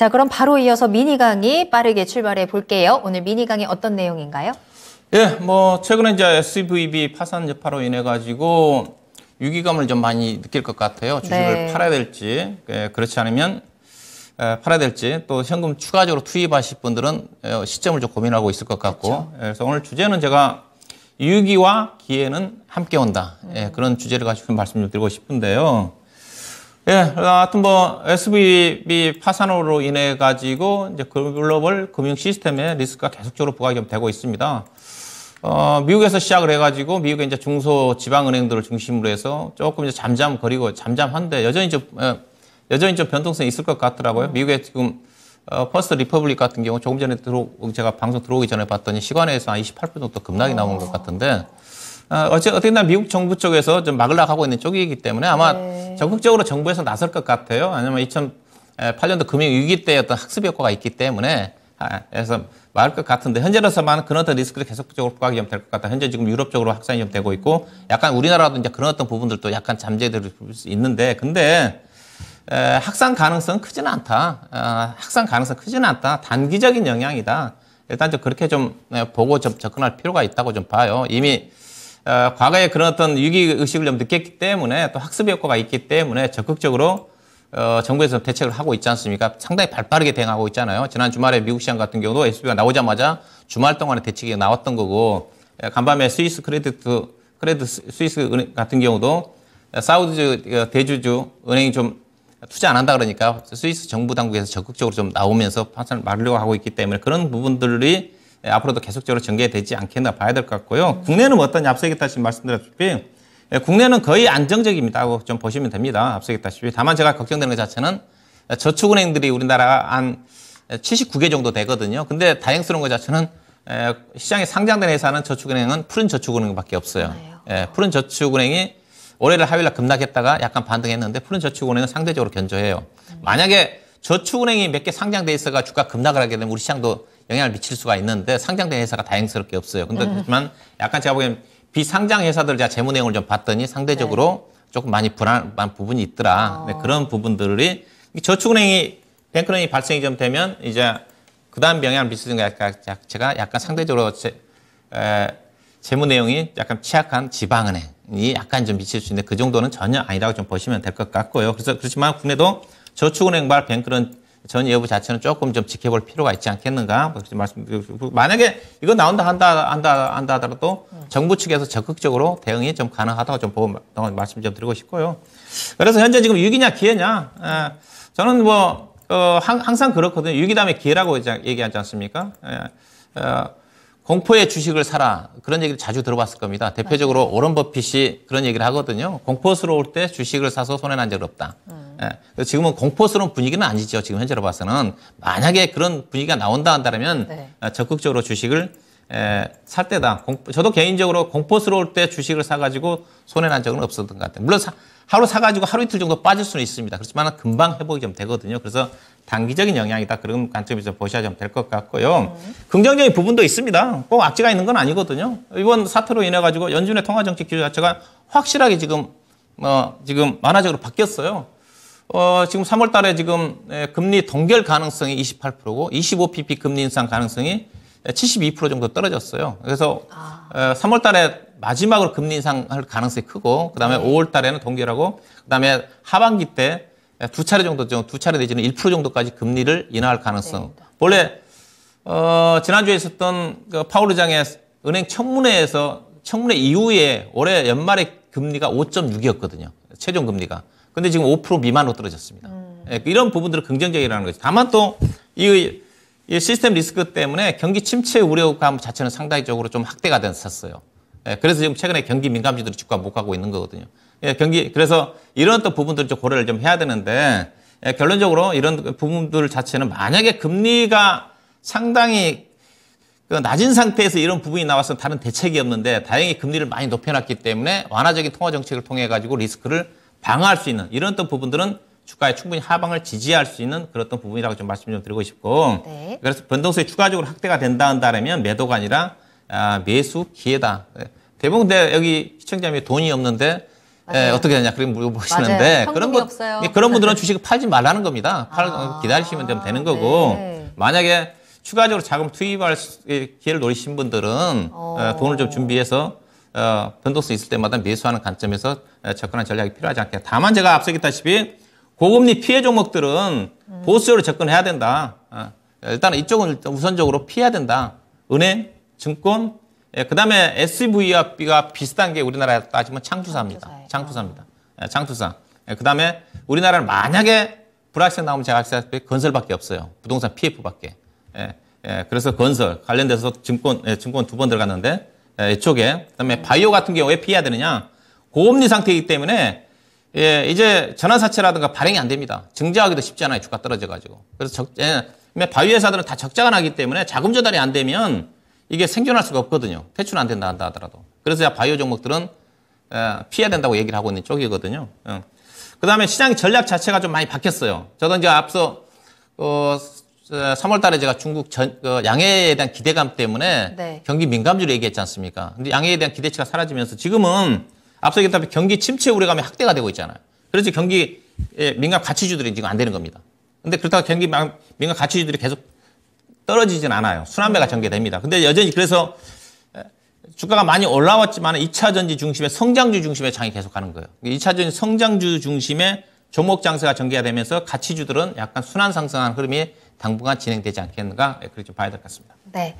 자, 그럼 바로 이어서 미니 강의 빠르게 출발해 볼게요. 오늘 미니 강의 어떤 내용인가요? 예, 뭐 최근에 이제 SVB 파산 여파로 인해 가지고 위기감을 좀 많이 느낄 것 같아요. 주식을 네. 팔아야 될지, 예, 그렇지 않으면 예, 팔아야 될지, 또 현금 추가적으로 투입하실 분들은 예, 시점을 좀 고민하고 있을 것 같고, 그렇죠. 그래서 오늘 주제는 제가 유기와 기회는 함께 온다. 음. 그런 주제를 가지고 말씀을 드리고 싶은데요. 예, 하여튼 뭐 SVB 파산으로 인해 가지고 이제 그 글로벌 금융 시스템의 리스크가 계속적으로 부각이 되고 있습니다. 어, 미국에서 시작을 해가지고 미국의 이제 중소 지방은행들을 중심으로 해서 조금 이제 잠잠거리고 잠잠한데 여전히 좀 예, 여전히 좀 변동성이 있을 것 같더라고요. 미국의 지금 어, 퍼스트 리퍼블릭 같은 경우 조금 전에 들어 제가 방송 들어오기 전에 봤더니 시간에서 한 28% 정도 급락이 나온 것 같은데 어쨌든 미국 정부 쪽에서 좀 막으려고 하고 있는 쪽이기 때문에 아마 네. 적극적으로 정부에서 나설 것 같아요. 왜냐면 2008년도 금융위기 때 어떤 학습 효과가 있기 때문에 아, 그래서 막을 것 같은데 현재로서만 그런 어떤 리스크를 계속적으로 부각이 좀될것 같다. 현재 지금 유럽 쪽으로 확산이 좀 되고 있고 약간 우리나라도 이제 그런 어떤 부분들도 약간 잠재될 수 있는데 근데 에, 확산 가능성 크지는 않다. 에, 어, 확산 가능성 크지는 않다. 단기적인 영향이다. 일단 좀 그렇게 좀 보고 좀 접근할 필요가 있다고 좀 봐요. 이미 어, 과거에 그런 어떤 위기의식을 좀 느꼈기 때문에 또 학습 효과가 있기 때문에 적극적으로 어, 정부에서 대책을 하고 있지 않습니까? 상당히 발빠르게 대응하고 있잖아요. 지난 주말에 미국 시장 같은 경우도 SB가 나오자마자 주말 동안에 대책이 나왔던 거고 예, 간밤에 스위스 크레디트 크레드 스위스 은행 같은 경우도 예, 사우드 어, 대주주 은행이 좀 투자 안 한다 그러니까 스위스 정부 당국에서 적극적으로 좀 나오면서 파산을 막으려고 하고 있기 때문에 그런 부분들이 예, 앞으로도 계속적으로 전개되지 않겠나 봐야 될 것 같고요. 음. 국내는 뭐 어떤지 앞서 얘기했다시말씀드렸듯이 예, 국내는 거의 안정적입니다 고좀 보시면 됩니다. 앞서 얘기했다시피 다만 제가 걱정되는 것 자체는 저축은행들이 우리나라 한 79개 정도 되거든요. 근데 다행스러운 것 자체는 예, 시장에 상장된 회사는 저축은행은 푸른 저축은행밖에 없어요. 아, 예, 푸른 저축은행이 올해를 하위락 급락했다가 약간 반등했는데 푸른 저축은행은 상대적으로 견조해요. 음. 만약에 저축은행이 몇 개 상장돼 있어가 주가 급락을 하게 되면 우리 시장도 영향을 미칠 수가 있는데 상장된 회사가 다행스럽게 없어요. 근데 음. 그렇지만 약간 제가 보기엔 비상장 회사들 제가 재무 내용을 좀 봤더니 상대적으로 네. 조금 많이 불안한 부분이 있더라. 어. 네, 그런 부분들이 저축은행이 뱅크런이 발생이 좀 되면 이제 그다음 영향을 미치는 게 약간 제가 약간 상대적으로 제, 에, 재무 내용이 약간 취약한 지방은행이 약간 좀 미칠 수 있는데 그 정도는 전혀 아니라고 좀 보시면 될 것 같고요. 그래서 그렇지만 국내도 저축은행발 뱅크런 전 여부 자체는 조금 좀 지켜볼 필요가 있지 않겠는가 그렇게 뭐 말씀 만약에 이거 나온다 한다 한다 한다 하더라도 정부 측에서 적극적으로 대응이 좀 가능하다고 좀 보고 말씀 좀 드리고 싶고요. 그래서 현재 지금 위기냐 기회냐 예. 저는 뭐 어, 항상 그렇거든요. 위기 다음에 기회라고 얘기하지 않습니까? 예. 어, 공포의 주식을 사라 그런 얘기를 자주 들어봤을 겁니다. 대표적으로 오런 버핏이 그런 얘기를 하거든요. 공포스러울 때 주식을 사서 손해 난적이 없다. 음. 예. 지금은 공포스러운 분위기는 아니죠. 지금 현재로 봐서는 만약에 그런 분위기가 나온다 한다면 네. 아, 적극적으로 주식을 에, 살 때다. 공 저도 개인적으로 공포스러울 때 주식을 사가지고 손해난 적은 없었던 것 같아요. 물론 사, 하루 사가지고 하루 이틀 정도 빠질 수는 있습니다. 그렇지만 금방 회복이 좀 되거든요. 그래서 단기적인 영향이다. 그런 관점에서 보셔야 좀 될 것 같고요. 음. 긍정적인 부분도 있습니다. 꼭 악재가 있는 건 아니거든요. 이번 사태로 인해 가지고 연준의 통화정책 기조 자체가 확실하게 지금 어, 지금 만화적으로 바뀌었어요. 어, 지금 3월 달에 지금 예, 금리 동결 가능성이 28%고 25pp 금리 인상 가능성이 72% 정도 떨어졌어요. 그래서 아. 3월 어, 달에 마지막으로 금리 인상할 가능성이 크고 그다음에 네. 5월 달에는 동결하고 그다음에 하반기 때 두 차례 정도 두 차례 내지는 1% 정도까지 금리를 인하할 가능성. 네. 원래 어, 지난주에 있었던 그 파울 의장의 은행 청문회에서 청문회 이후에 올해 연말에 금리가 5.6이었거든요. 최종 금리가. 근데 지금 5% 미만으로 떨어졌습니다. 음. 예, 이런 부분들은 긍정적이라는 거죠. 다만 또이 이 시스템 리스크 때문에 경기 침체 우려감 자체는 상당히적으로 좀 확대가 됐었어요. 예, 그래서 지금 최근에 경기 민감지들이 주가 못 가고 있는 거거든요. 예, 경기 그래서 이런 또 부분들을 좀 고려를 좀 해야 되는데 예, 결론적으로 이런 부분들 자체는 만약에 금리가 상당히 그 낮은 상태에서 이런 부분이 나와서 다른 대책이 없는데 다행히 금리를 많이 높여놨기 때문에 완화적인 통화 정책을 통해 가지고 리스크를 방어할 수 있는 이런 어떤 부분들은 주가에 충분히 하방을 지지할 수 있는 그런 어떤 부분이라고 좀 말씀 좀 드리고 싶고 네. 그래서 변동성이 추가적으로 확대가 된다 한다면 매도가 아니라 아, 매수 기회다. 네. 대부분 내 여기 시청자님이 돈이 없는데 에, 예, 어떻게 되냐 그렇게 물어보시는데 그런 분 예, 그런 분들은 주식을 팔지 말라는 겁니다. 팔 아, 기다리시면 되면 되는 거고 네. 만약에 추가적으로 자금 투입할 예, 기회를 노리신 분들은 어. 아, 돈을 좀 준비해서 어, 변동성 있을 때마다 매수하는 관점에서 어, 접근하 전략이 필요하지 않게다만 제가 앞서겠다시피 고금리 피해 종목들은 음. 보수적으로 접근해야 된다. 어, 일단 은 이쪽은 일단 우선적으로 피해야 된다. 은행, 증권, 예, 그 다음에 SV와 B가 비슷한 게 우리나라에 따지면 창투사입니다. 창투사예요. 창투사입니다. 예, 창투사. 예, 그 다음에 우리나라는 만약에 불확실성 나오면 제가 알다시피 건설밖에 없어요. 부동산 PF밖에. 예, 예, 그래서 건설 관련돼서 증권, 예, 증권 두 번 들어갔는데 예, 이쪽에 그다음에 바이오 같은 경우에 피해야 되느냐 고금리 그 상태이기 때문에 예, 이제 전환사채라든가 발행이 안 됩니다. 증자하기도 쉽지 않아요. 주가 떨어져가지고. 그래서 적, 예, 바이오 회사들은 다 적자가 나기 때문에 자금 조달이 안 되면 이게 생존할 수가 없거든요. 퇴출 안 된다 한다 하더라도. 그래서 야 바이오 종목들은 예, 피해야 된다고 얘기를 하고 있는 쪽이거든요. 예. 그 다음에 시장 전략 자체가 좀 많이 바뀌었어요. 저도 이제 앞서 어, 3월 달에 제가 중국 전, 그 양해에 대한 기대감 때문에 네. 경기 민감주로 얘기했지 않습니까? 근데 양해에 대한 기대치가 사라지면서 지금은 앞서 얘기했다시피 경기 침체 우려감이 확대가 되고 있잖아요. 그래서 경기 예, 민감 가치주들이 지금 안 되는 겁니다. 근데 그렇다고 경기 민감 가치주들이 계속 떨어지진 않아요. 순환매가 음. 전개됩니다. 근데 여전히 그래서 주가가 많이 올라왔지만 2차 전지 중심의 성장주 중심의 장이 계속 가는 거예요. 2차 그러니까 전지 성장주 중심의 종목 장세가 전개 되면서 가치주들은 약간 순환 상승한 흐름이 당분간 진행되지 않겠는가 예, 그걸 좀 봐야 될 것 같습니다. 네.